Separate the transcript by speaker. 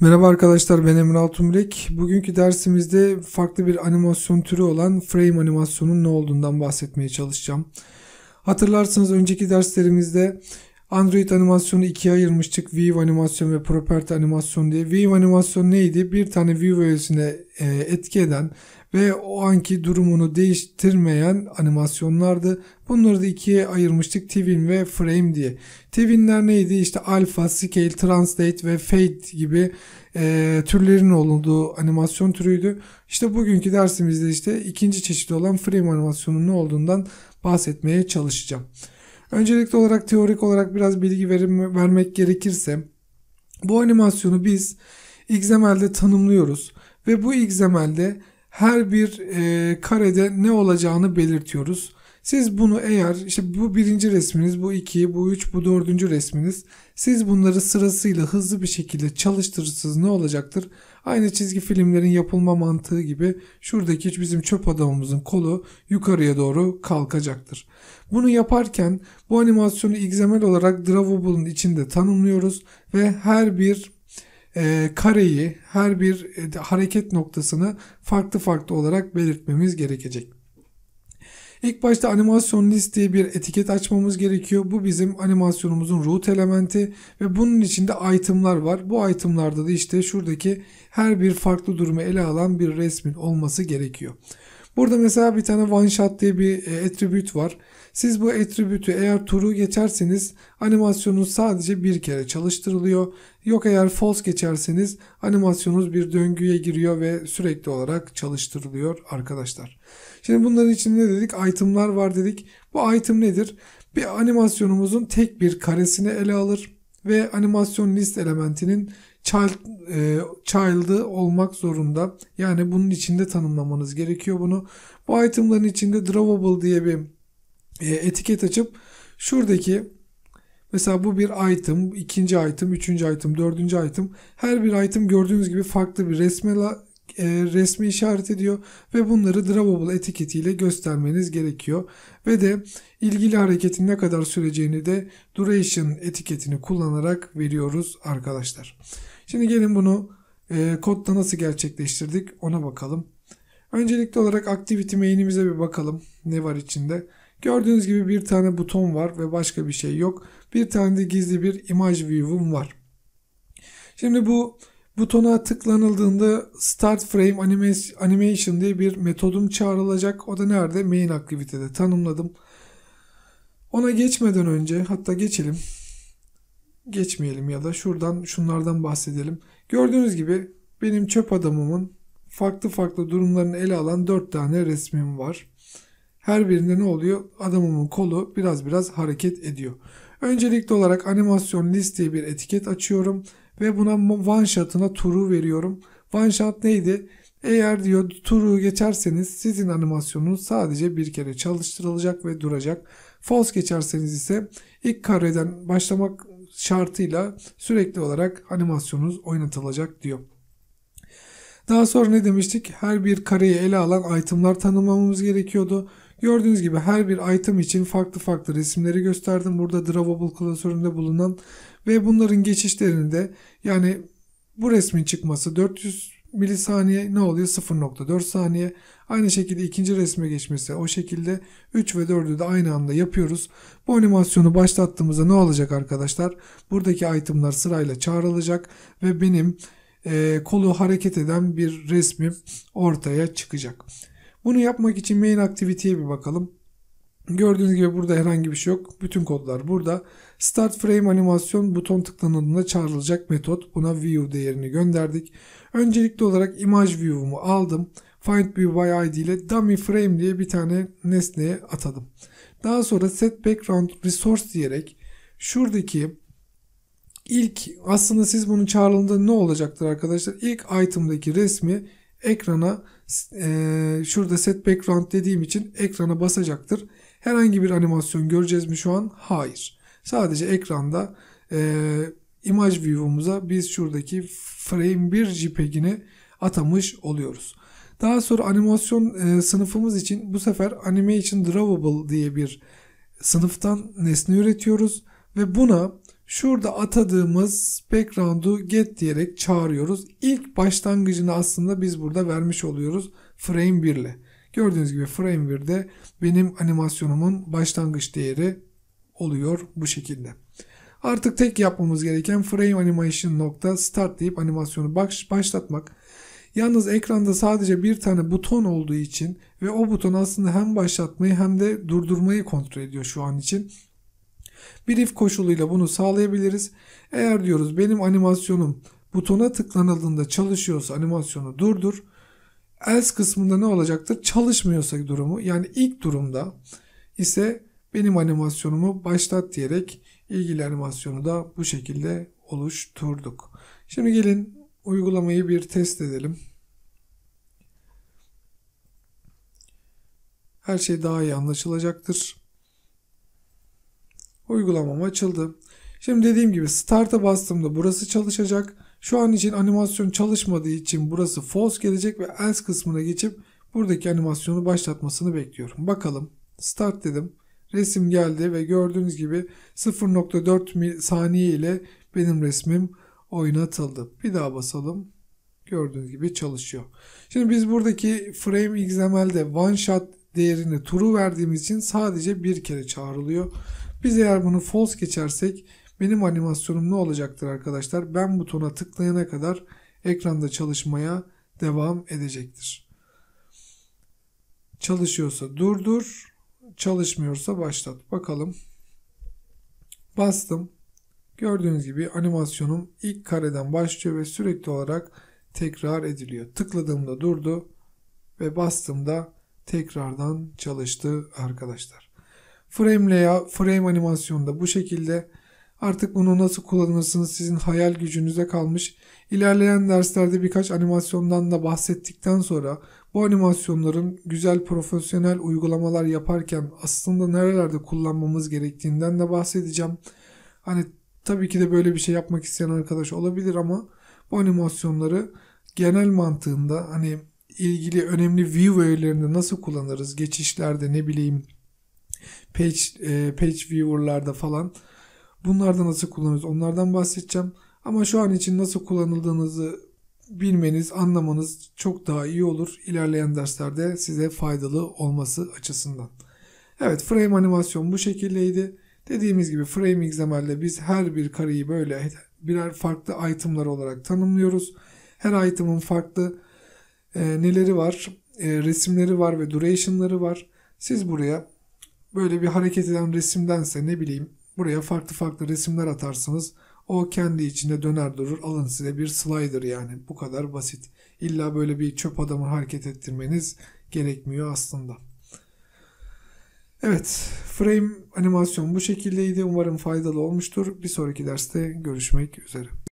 Speaker 1: Merhaba arkadaşlar ben Emre Altunbilek. Bugünkü dersimizde farklı bir animasyon türü olan frame animasyonun ne olduğundan bahsetmeye çalışacağım. Hatırlarsınız önceki derslerimizde Android animasyonu ikiye ayırmıştık. View animasyon ve Property animasyon diye. View animasyon neydi? Bir tane view öğesine e, etki eden ve o anki durumunu değiştirmeyen animasyonlardı. Bunları da ikiye ayırmıştık Twin ve Frame diye. Twinler neydi? İşte Alpha, Scale, Translate ve Fade gibi e, türlerin olduğu animasyon türüydü. İşte bugünkü dersimizde işte ikinci çeşit olan Frame animasyonunun ne olduğundan bahsetmeye çalışacağım. Öncelikli olarak teorik olarak biraz bilgi verim, vermek gerekirse bu animasyonu biz XML'de tanımlıyoruz ve bu XML'de her bir e, karede ne olacağını belirtiyoruz. Siz bunu eğer işte bu birinci resminiz, bu iki, bu üç, bu dördüncü resminiz siz bunları sırasıyla hızlı bir şekilde çalıştırırsınız ne olacaktır? Aynı çizgi filmlerin yapılma mantığı gibi şuradaki bizim çöp adamımızın kolu yukarıya doğru kalkacaktır. Bunu yaparken bu animasyonu XML olarak Drawable'ın içinde tanımlıyoruz ve her bir e, kareyi, her bir e, hareket noktasını farklı farklı olarak belirtmemiz gerekecek. İlk başta animasyon list diye bir etiket açmamız gerekiyor. Bu bizim animasyonumuzun root elementi ve bunun içinde itemlar var. Bu itemlarda da işte şuradaki her bir farklı durumu ele alan bir resmin olması gerekiyor. Burada mesela bir tane one shot diye bir e, attribute var. Siz bu attribute'ü eğer true geçerseniz animasyonunuz sadece bir kere çalıştırılıyor. Yok eğer false geçerseniz animasyonunuz bir döngüye giriyor ve sürekli olarak çalıştırılıyor arkadaşlar. Şimdi bunların için ne dedik? Item'lar var dedik. Bu item nedir? Bir animasyonumuzun tek bir karesini ele alır ve animasyon list elementinin child e, child'ı olmak zorunda. Yani bunun içinde tanımlamanız gerekiyor bunu. Bu itemların içinde drawable diye bir e, etiket açıp şuradaki mesela bu bir item, ikinci item, üçüncü item, dördüncü item. Her bir item gördüğünüz gibi farklı bir resme e, resmi işaret ediyor ve bunları drawable etiketiyle göstermeniz gerekiyor. Ve de ilgili hareketin ne kadar süreceğini de duration etiketini kullanarak veriyoruz arkadaşlar. Şimdi gelin bunu e, kodda nasıl gerçekleştirdik ona bakalım. Öncelikli olarak activity main'imize bir bakalım ne var içinde. Gördüğünüz gibi bir tane buton var ve başka bir şey yok. Bir tane de gizli bir image view'um var. Şimdi bu butona tıklanıldığında start frame animation diye bir metodum çağrılacak. O da nerede? Main aktivitede tanımladım. Ona geçmeden önce hatta geçelim geçmeyelim ya da şuradan şunlardan bahsedelim. Gördüğünüz gibi benim çöp adamımın farklı farklı durumlarını ele alan 4 tane resmim var. Her birinde ne oluyor? Adamımın kolu biraz biraz hareket ediyor. Öncelikli olarak animasyon list bir etiket açıyorum ve buna one shot'ına turu veriyorum. One shot neydi? Eğer diyor turu geçerseniz sizin animasyonunuz sadece bir kere çalıştırılacak ve duracak. False geçerseniz ise ilk kareden başlamak şartıyla sürekli olarak animasyonunuz oynatılacak diyor. Daha sonra ne demiştik? Her bir kareyi ele alan itemlar tanımlamamız gerekiyordu. Gördüğünüz gibi her bir item için farklı farklı resimleri gösterdim. Burada drawable klasöründe bulunan ve bunların geçişlerini de yani bu resmin çıkması 400 milisaniye ne oluyor? 0.4 saniye. Aynı şekilde ikinci resme geçmesi o şekilde 3 ve 4'ü de aynı anda yapıyoruz. Bu animasyonu başlattığımızda ne olacak arkadaşlar? Buradaki itemlar sırayla çağrılacak ve benim e, kolu hareket eden bir resmim ortaya çıkacak. Bunu yapmak için main activity'ye bir bakalım. Gördüğünüz gibi burada herhangi bir şey yok. Bütün kodlar burada. Start frame animasyon buton tıklanıldığında çağrılacak metot. Buna view değerini gönderdik. Öncelikli olarak image view'umu aldım. Find view by id ile dummy frame diye bir tane nesneye atadım. Daha sonra set background resource diyerek şuradaki ilk aslında siz bunu çağrıldığında ne olacaktır arkadaşlar? İlk item'daki resmi ekrana e, şurada set background dediğim için ekrana basacaktır Herhangi bir animasyon göreceğiz mi şu an? Hayır. Sadece ekranda e, imaj view'umuza biz şuradaki frame 1 JPEG'ini atamış oluyoruz. Daha sonra animasyon e, sınıfımız için bu sefer animation drawable diye bir sınıftan nesne üretiyoruz ve buna şurada atadığımız background'u get diyerek çağırıyoruz. İlk başlangıcını aslında biz burada vermiş oluyoruz frame 1 ile. Gördüğünüz gibi frame benim animasyonumun başlangıç değeri oluyor bu şekilde. Artık tek yapmamız gereken frame animation nokta start deyip animasyonu baş, başlatmak. Yalnız ekranda sadece bir tane buton olduğu için ve o buton aslında hem başlatmayı hem de durdurmayı kontrol ediyor şu an için. Bir if koşuluyla bunu sağlayabiliriz. Eğer diyoruz benim animasyonum butona tıklanıldığında çalışıyorsa animasyonu durdur else kısmında ne olacaktır? Çalışmıyorsa durumu yani ilk durumda ise benim animasyonumu başlat diyerek ilgili animasyonu da bu şekilde oluşturduk. Şimdi gelin uygulamayı bir test edelim. Her şey daha iyi anlaşılacaktır. Uygulamam açıldı. Şimdi dediğim gibi start'a bastığımda burası çalışacak. Şu an için animasyon çalışmadığı için burası false gelecek ve else kısmına geçip buradaki animasyonu başlatmasını bekliyorum. Bakalım start dedim. Resim geldi ve gördüğünüz gibi 0.4 saniye ile benim resmim oynatıldı. Bir daha basalım. Gördüğünüz gibi çalışıyor. Şimdi biz buradaki frame xml'de one shot değerini true verdiğimiz için sadece bir kere çağrılıyor. Biz eğer bunu false geçersek benim animasyonum ne olacaktır arkadaşlar? Ben butona tıklayana kadar ekranda çalışmaya devam edecektir. Çalışıyorsa durdur, çalışmıyorsa başlat. Bakalım. Bastım. Gördüğünüz gibi animasyonum ilk kareden başlıyor ve sürekli olarak tekrar ediliyor. Tıkladığımda durdu ve bastığımda tekrardan çalıştı arkadaşlar. Frame layout, frame animasyonu da bu şekilde. Artık bunu nasıl kullanırsınız sizin hayal gücünüze kalmış. İlerleyen derslerde birkaç animasyondan da bahsettikten sonra bu animasyonların güzel profesyonel uygulamalar yaparken aslında nerelerde kullanmamız gerektiğinden de bahsedeceğim. Hani tabii ki de böyle bir şey yapmak isteyen arkadaş olabilir ama bu animasyonları genel mantığında hani ilgili önemli view öğelerinde nasıl kullanırız? Geçişlerde ne bileyim page, e, page viewer'larda falan Bunlarda nasıl kullanıyoruz onlardan bahsedeceğim. Ama şu an için nasıl kullanıldığınızı bilmeniz, anlamanız çok daha iyi olur. İlerleyen derslerde size faydalı olması açısından. Evet frame animasyon bu şekildeydi. Dediğimiz gibi frame XML'de biz her bir kareyi böyle birer farklı itemlar olarak tanımlıyoruz. Her item'ın farklı e, neleri var? E, resimleri var ve duration'ları var. Siz buraya böyle bir hareket eden resimdense ne bileyim Buraya farklı farklı resimler atarsınız. O kendi içinde döner durur. Alın size bir slider yani. Bu kadar basit. İlla böyle bir çöp adamı hareket ettirmeniz gerekmiyor aslında. Evet, frame animasyon bu şekildeydi. Umarım faydalı olmuştur. Bir sonraki derste görüşmek üzere.